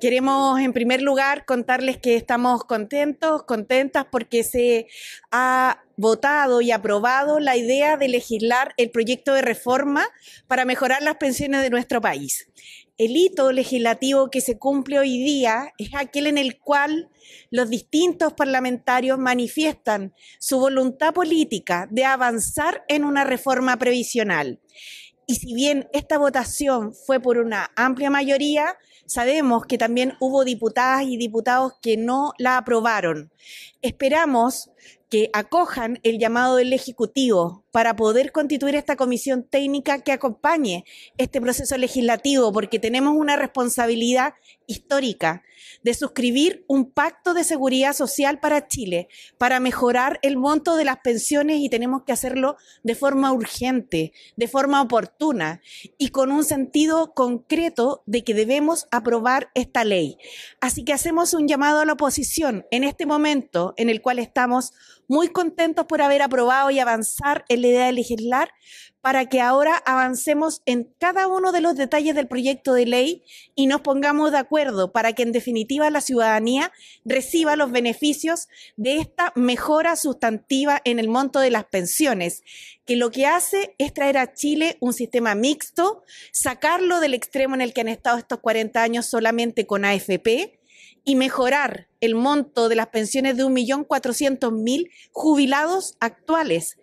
Queremos en primer lugar contarles que estamos contentos, contentas porque se ha votado y aprobado la idea de legislar el proyecto de reforma para mejorar las pensiones de nuestro país. El hito legislativo que se cumple hoy día es aquel en el cual los distintos parlamentarios manifiestan su voluntad política de avanzar en una reforma previsional. Y si bien esta votación fue por una amplia mayoría, Sabemos que también hubo diputadas y diputados que no la aprobaron. Esperamos que acojan el llamado del Ejecutivo para poder constituir esta comisión técnica que acompañe este proceso legislativo, porque tenemos una responsabilidad histórica de suscribir un pacto de seguridad social para Chile, para mejorar el monto de las pensiones y tenemos que hacerlo de forma urgente, de forma oportuna y con un sentido concreto de que debemos aprobar esta ley. Así que hacemos un llamado a la oposición en este momento en el cual estamos muy contentos por haber aprobado y avanzar el idea de legislar para que ahora avancemos en cada uno de los detalles del proyecto de ley y nos pongamos de acuerdo para que en definitiva la ciudadanía reciba los beneficios de esta mejora sustantiva en el monto de las pensiones, que lo que hace es traer a Chile un sistema mixto, sacarlo del extremo en el que han estado estos 40 años solamente con AFP y mejorar el monto de las pensiones de 1.400.000 jubilados actuales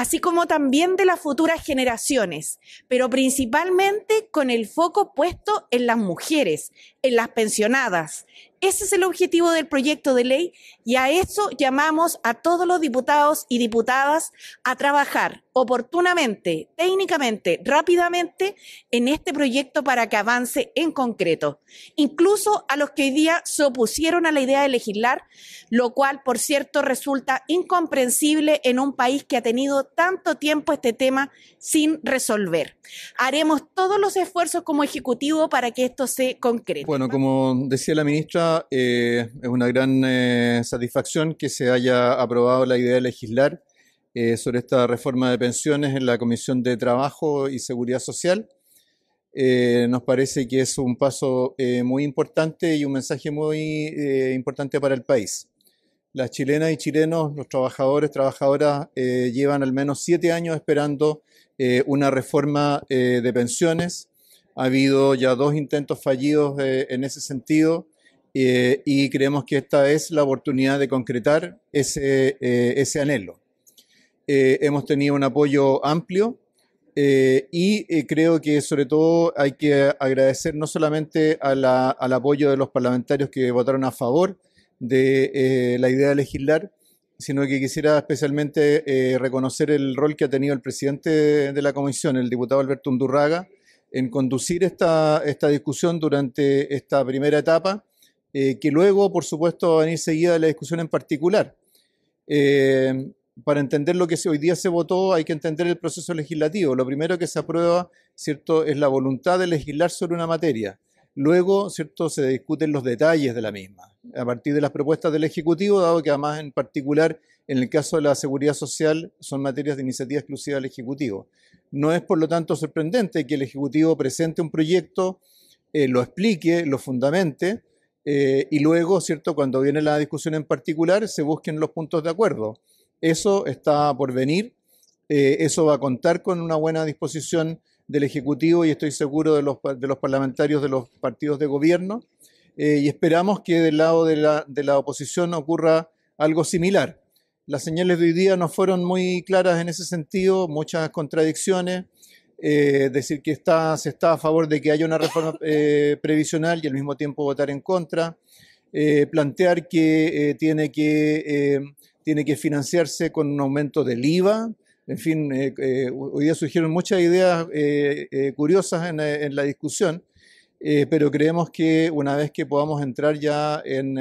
así como también de las futuras generaciones, pero principalmente con el foco puesto en las mujeres, en las pensionadas. Ese es el objetivo del proyecto de ley y a eso llamamos a todos los diputados y diputadas a trabajar oportunamente, técnicamente, rápidamente en este proyecto para que avance en concreto. Incluso a los que hoy día se opusieron a la idea de legislar, lo cual, por cierto, resulta incomprensible en un país que ha tenido tanto tiempo este tema sin resolver. Haremos todos los esfuerzos como Ejecutivo para que esto se concrete. Bueno, como decía la ministra, eh, es una gran eh, satisfacción que se haya aprobado la idea de legislar eh, sobre esta reforma de pensiones en la Comisión de Trabajo y Seguridad Social. Eh, nos parece que es un paso eh, muy importante y un mensaje muy importante para el país. Las chilenas y chilenos, los trabajadores, trabajadoras, llevan al menos siete años esperando una reforma de pensiones. Ha habido ya dos intentos fallidos en ese sentido. y creemos que esta es la oportunidad de concretar ese anhelo. Eh, hemos tenido un apoyo amplio eh, y eh, creo que sobre todo hay que agradecer no solamente al apoyo de los parlamentarios que votaron a favor de la idea de legislar, sino que quisiera especialmente reconocer el rol que ha tenido el presidente de la comisión, el diputado Alberto Undurraga, en conducir esta, esta discusión durante esta primera etapa, que luego, por supuesto, va a venir seguida la discusión en particular. Eh, para entender lo que hoy día se votó hay que entender el proceso legislativo. Lo primero que se aprueba, ¿cierto?, es la voluntad de legislar sobre una materia. Luego, ¿cierto?, se discuten los detalles de la misma, a partir de las propuestas del Ejecutivo, dado que además en particular en el caso de la seguridad social son materias de iniciativa exclusiva del Ejecutivo. No es, por lo tanto, sorprendente que el Ejecutivo presente un proyecto, eh, lo explique, lo fundamente, eh, y luego, ¿cierto?, cuando viene la discusión en particular, se busquen los puntos de acuerdo. Eso está por venir. Eh, eso va a contar con una buena disposición del Ejecutivo y estoy seguro de los, parlamentarios de los partidos de gobierno. Eh, y esperamos que del lado de la, oposición ocurra algo similar. Las señales de hoy día no fueron muy claras en ese sentido, muchas contradicciones. Eh, decir que se está a favor de que haya una reforma previsional y al mismo tiempo votar en contra, plantear que tiene que tiene que financiarse con un aumento del IVA. En fin, eh, eh, hoy día surgieron muchas ideas eh, curiosas en, la discusión, pero creemos que una vez que podamos entrar ya en,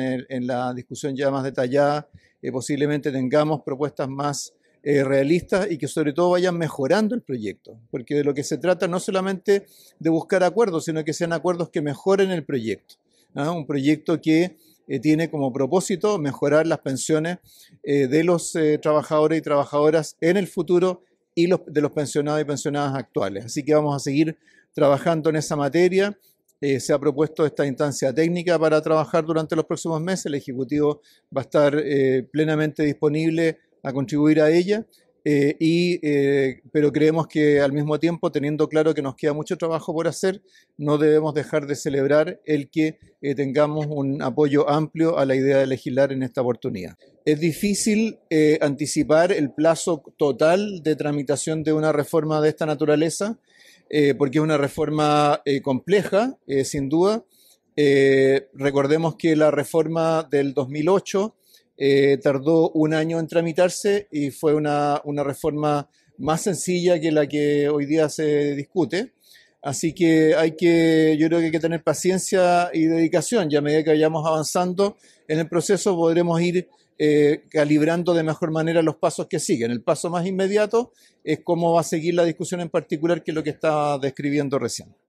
la discusión ya más detallada, posiblemente tengamos propuestas más realistas y que sobre todo vayan mejorando el proyecto, porque de lo que se trata no solamente de buscar acuerdos, sino que sean acuerdos que mejoren el proyecto. Un proyecto que eh, tiene como propósito mejorar las pensiones eh, de los eh, trabajadores y trabajadoras en el futuro y de los pensionados y pensionadas actuales. Así que vamos a seguir trabajando en esa materia. se ha propuesto esta instancia técnica para trabajar durante los próximos meses. El Ejecutivo va a estar plenamente disponible a contribuir a ella eh, y, eh, pero creemos que al mismo tiempo, teniendo claro que nos queda mucho trabajo por hacer, no debemos dejar de celebrar el que eh, tengamos un apoyo amplio a la idea de legislar en esta oportunidad. Es difícil anticipar el plazo total de tramitación de una reforma de esta naturaleza, porque es una reforma compleja, sin duda. recordemos que la reforma del 2008 eh, tardó un año en tramitarse y fue una, reforma más sencilla que la que hoy día se discute. Así que hay que, yo creo que hay que tener paciencia y dedicación. Ya a medida que vayamos avanzando en el proceso podremos ir eh, calibrando de mejor manera los pasos que siguen. El paso más inmediato es cómo va a seguir la discusión en particular que lo que estaba describiendo recién.